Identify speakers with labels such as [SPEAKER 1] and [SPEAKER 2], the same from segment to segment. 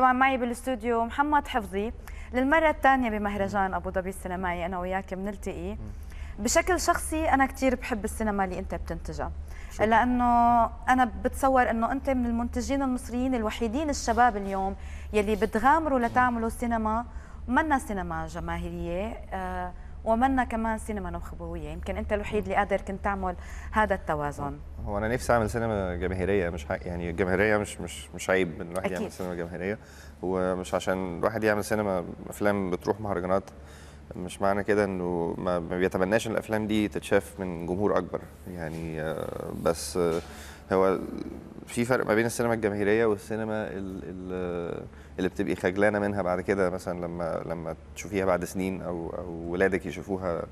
[SPEAKER 1] طبعا معي بالاستوديو محمد حفظي للمرة الثانية بمهرجان أبو ظبي السينمائي أنا وياك بنلتقي بشكل شخصي أنا كثير بحب السينما اللي أنت بتنتجها لأنه أنا بتصور أنه أنت من المنتجين المصريين الوحيدين الشباب اليوم يلي بتغامروا لتعملوا سينما منا سينما جماهيرية آه ومنا كمان سينما نخبويه يمكن انت الوحيد اللي قادر كنت تعمل هذا التوازن
[SPEAKER 2] هو انا نفسي اعمل سينما جماهيريه مش حق يعني جماهيريه مش مش مش عيب ان الواحد يعمل سينما جماهيريه ومش عشان الواحد يعمل سينما افلام بتروح مهرجانات مش معنى كده انه ما بيتمناش ان الافلام دي تتشاف من جمهور اكبر يعني آه، بس آه، هو في فرق ما بين السينما الجماهيريه والسينما اللي بتبقي خجلانه منها بعد كده مثلا لما لما تشوفيها بعد سنين او او ولادك يشوفوها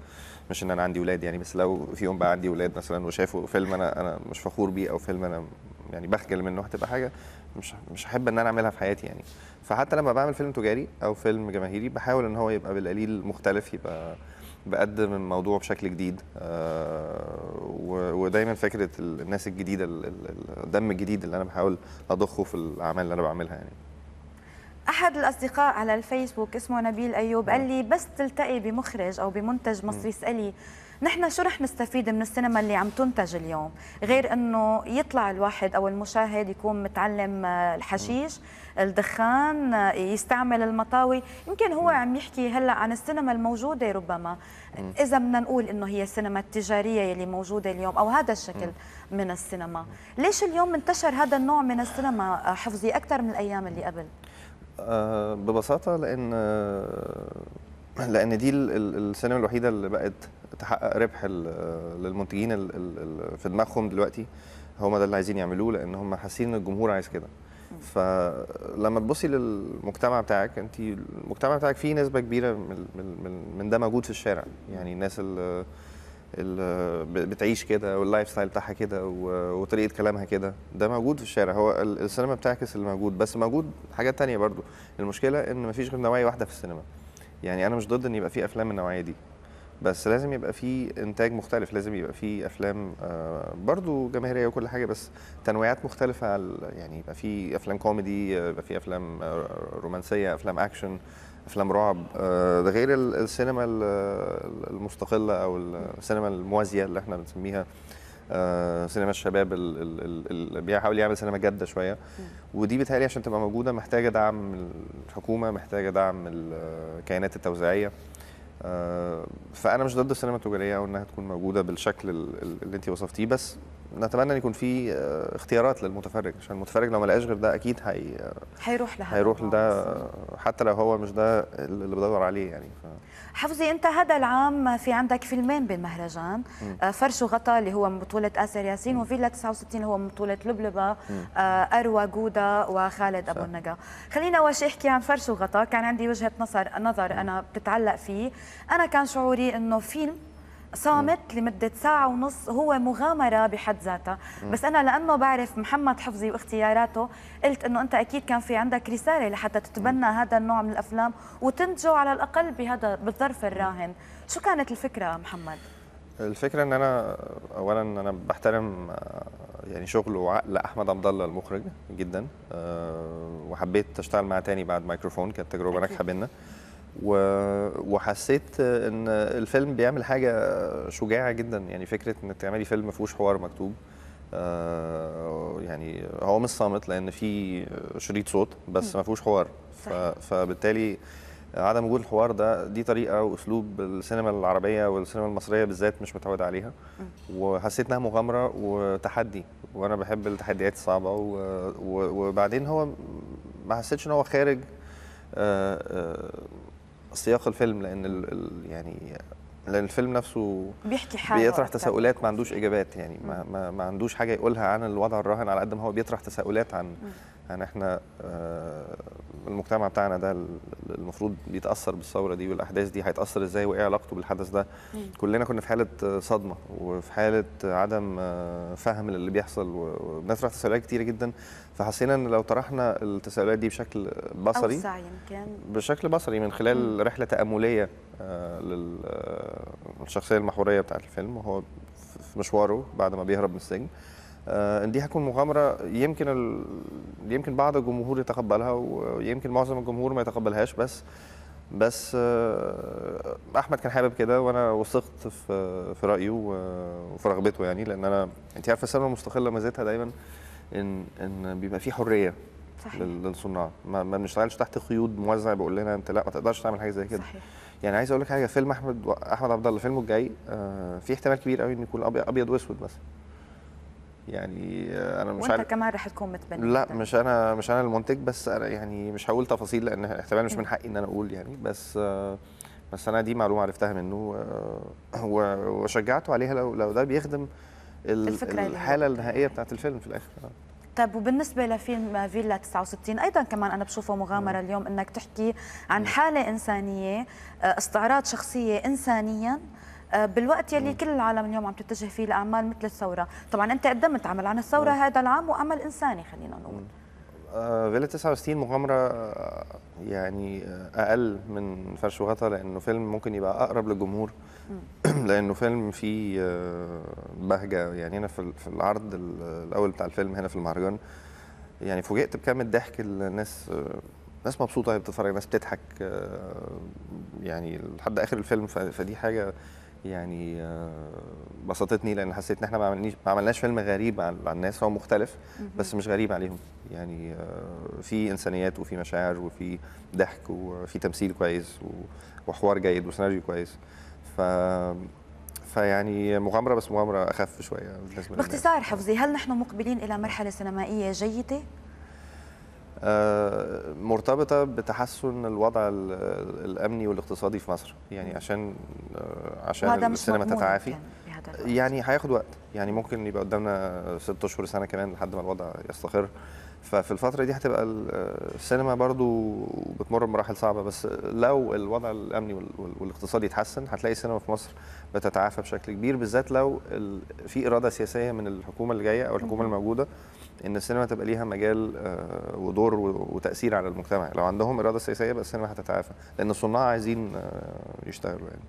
[SPEAKER 2] مش ان انا عندي ولاد يعني بس لو في يوم بقى عندي ولاد مثلا وشافوا فيلم انا انا مش فخور بيه او فيلم انا يعني بخجل منه هتبقى حاجه مش مش هحب ان انا اعملها في حياتي يعني فحتى لما بعمل فيلم تجاري او فيلم جماهيري بحاول ان هو يبقى بالقليل مختلف يبقى بقدم الموضوع بشكل جديد آه، ودايما فكره الناس الجديده الدم الجديد اللي انا بحاول اضخه في الاعمال اللي انا بعملها يعني
[SPEAKER 1] احد الاصدقاء على الفيسبوك اسمه نبيل ايوب قال لي بس تلتقي بمخرج او بمنتج مصري اسالي نحن شو رح نستفيد من السينما اللي عم تنتج اليوم غير انه يطلع الواحد او المشاهد يكون متعلم آه، الحشيش الدخان آه، يستعمل المطاوي يمكن هو عم يحكي هلا عن السينما الموجوده ربما اذا بدنا نقول انه هي السينما التجاريه اللي موجوده اليوم او هذا الشكل من السينما ليش اليوم انتشر هذا النوع من السينما آه، حفظي اكثر من الايام اللي قبل
[SPEAKER 2] آه، ببساطه لان آه، لان دي السينما الوحيده اللي بقت تحقق ربح للمنتجين في دماغهم دلوقتي هم ده اللي عايزين يعملوه لان هم حاسين ان الجمهور عايز كده فلما تبصي للمجتمع بتاعك انت المجتمع بتاعك فيه نسبه كبيره من من ده موجود في الشارع يعني الناس اللي بتعيش كده واللايف ستايل بتاعها كده وطريقه كلامها كده ده موجود في الشارع هو السينما بتعكس اللي موجود بس موجود حاجات تانية برضو المشكله ان مفيش غير نوعيه واحده في السينما يعني انا مش ضد ان يبقى في افلام النوعيه دي بس لازم يبقى في انتاج مختلف لازم يبقى في افلام آه، برضو جماهيريه وكل حاجه بس تنويعات مختلفه يعني يبقى في افلام كوميدي آه، يبقى في افلام آه، رومانسيه افلام اكشن افلام رعب آه، ده غير السينما المستقله او السينما الموازيه اللي احنا بنسميها آه، سينما الشباب اللي بيحاول يعمل سينما جاده شويه ودي بتهيألي عشان تبقى موجوده محتاجه دعم الحكومه محتاجه دعم الكيانات التوزيعيه آه، فانا مش ضد السينما التجاريه او انها تكون موجوده بالشكل اللي انت وصفتيه بس نتمنى ان يكون في آه، اختيارات للمتفرج عشان المتفرج لو ما لقاش غير ده اكيد هي آه،
[SPEAKER 1] هيروح لها هيروح
[SPEAKER 2] لده اه، حتى لو هو مش ده اللي بدور عليه يعني ف...
[SPEAKER 1] حفظي انت هذا العام في عندك فيلمين بالمهرجان فرش وغطا اللي هو من بطوله اسر ياسين وفيلا 69 اللي هو من بطوله لبلبه اروى جوده وخالد ابو النجا خلينا اول شيء احكي عن فرش وغطا كان عندي وجهه نظر نظر انا بتتعلق فيه انا كان شعوري انه فيلم صامت لمدة ساعة ونص هو مغامرة بحد ذاتها بس أنا لأنه بعرف محمد حفظي واختياراته قلت أنه أنت أكيد كان في عندك رسالة لحتى تتبنى هذا النوع من الأفلام وتنتجه على الأقل بهذا بالظرف الراهن شو كانت الفكرة محمد؟
[SPEAKER 2] الفكرة أن أنا أولا أنا بحترم يعني شغل وعقل احمد عبد الله المخرج جدا أه وحبيت اشتغل معاه تاني بعد مايكروفون كانت تجربه ناجحه بينا وحسيت ان الفيلم بيعمل حاجه شجاعه جدا يعني فكره انك تعملي فيلم ما فيهوش حوار مكتوب آه، يعني هو مش صامت لان في شريط صوت بس ما فيهوش حوار فبالتالي عدم وجود الحوار ده دي طريقه واسلوب السينما العربيه والسينما المصريه بالذات مش متعود عليها وحسيت انها مغامره وتحدي وانا بحب التحديات الصعبه وبعدين هو ما حسيتش ان هو خارج آه، آه، سياق الفيلم لان الـ الـ يعني لان الفيلم نفسه بيحكي حاجه بيطرح تساؤلات ما عندوش اجابات يعني ما, ما, ما عندوش حاجه يقولها عن الوضع الراهن على قد ما هو بيطرح تساؤلات عن عن احنا آه المجتمع بتاعنا ده المفروض بيتاثر بالثوره دي والاحداث دي هيتاثر ازاي وايه علاقته بالحدث ده كلنا كنا في حاله صدمه وفي حاله عدم آه، فهم للي بيحصل وبنطرح تساؤلات كتيره جدا فحسينا ان لو طرحنا التساؤلات دي بشكل بصري أوسع يمكن بشكل بصري من خلال مم. رحله تامليه آه، للشخصيه آه، المحوريه بتاعه الفيلم وهو في مشواره بعد ما بيهرب من السجن آه، ان دي هتكون مغامره يمكن ال... يمكن بعض الجمهور يتقبلها ويمكن معظم الجمهور ما يتقبلهاش بس بس آه، احمد كان حابب كده وانا وثقت في في رايه وفي رغبته يعني لان انا انت عارفه السينما المستقله ميزتها دايما ان ان بيبقى في حريه صحيح. للصناع ما, ما بنشتغلش تحت قيود موزع بيقول لنا انت لا ما تقدرش تعمل حاجه زي كده صحيح. يعني عايز اقول لك حاجه فيلم احمد احمد عبد الله فيلمه الجاي آه في احتمال كبير قوي ان يكون ابيض واسود مثلا يعني آه، انا مش وانت عارف
[SPEAKER 1] كمان رح تكون متبني لا ده.
[SPEAKER 2] مش انا مش انا المنتج بس انا يعني مش هقول تفاصيل لان احتمال مش إيه. من حقي ان انا اقول يعني بس آه، بس انا دي معلومه عرفتها منه آه، وشجعته عليها لو لو ده بيخدم الفكرة الحاله النهائيه بتاعت الفيلم في الاخر
[SPEAKER 1] طيب وبالنسبه لفيلم فيلا 69 ايضا كمان انا بشوفه مغامره نعم. اليوم انك تحكي عن نعم. حاله انسانيه استعراض شخصيه انسانيا آه، بالوقت يلي كل العالم اليوم عم تتجه فيه لاعمال مثل الثوره طبعا انت قدمت عمل عن الثوره نعم. هذا العام وعمل انساني خلينا نقول
[SPEAKER 2] فيلا نعم. آه، 69 مغامره آه، يعني اقل من فرش وغطا لانه فيلم ممكن يبقى اقرب للجمهور لانه فيلم فيه بهجه يعني هنا في العرض الاول بتاع الفيلم هنا في المهرجان يعني فوجئت بكم الضحك الناس ناس مبسوطه هي بتتفرج ناس بتضحك يعني لحد اخر الفيلم فدي حاجه يعني آه، بسطتني لان حسيت ان احنا ما عملناش ما عملناش فيلم غريب عن الناس هو مختلف بس مش غريب عليهم يعني آه، في انسانيات وفي مشاعر وفي ضحك وفي تمثيل كويس وحوار جيد وسيناريو كويس ف فيعني مغامره بس مغامره اخف شويه بالنسبه باختصار
[SPEAKER 1] حفظي هل نحن مقبلين الى مرحله سينمائيه جيده
[SPEAKER 2] آه، مرتبطه بتحسن الوضع الامني والاقتصادي في مصر يعني عشان آه، عشان السينما تتعافي يعني،, يعني هياخد وقت يعني ممكن يبقى قدامنا ست اشهر سنه كمان لحد ما الوضع يستقر ففي الفتره دي هتبقى السينما برضو بتمر بمراحل صعبه بس لو الوضع الامني والاقتصادي اتحسن هتلاقي السينما في مصر بتتعافى بشكل كبير بالذات لو في اراده سياسيه من الحكومه اللي جايه او الحكومه الموجوده ان السينما تبقى ليها مجال آه، ودور وتاثير على المجتمع لو عندهم اراده سياسيه يبقى السينما هتتعافى لان الصناع عايزين آه، يشتغلوا يعني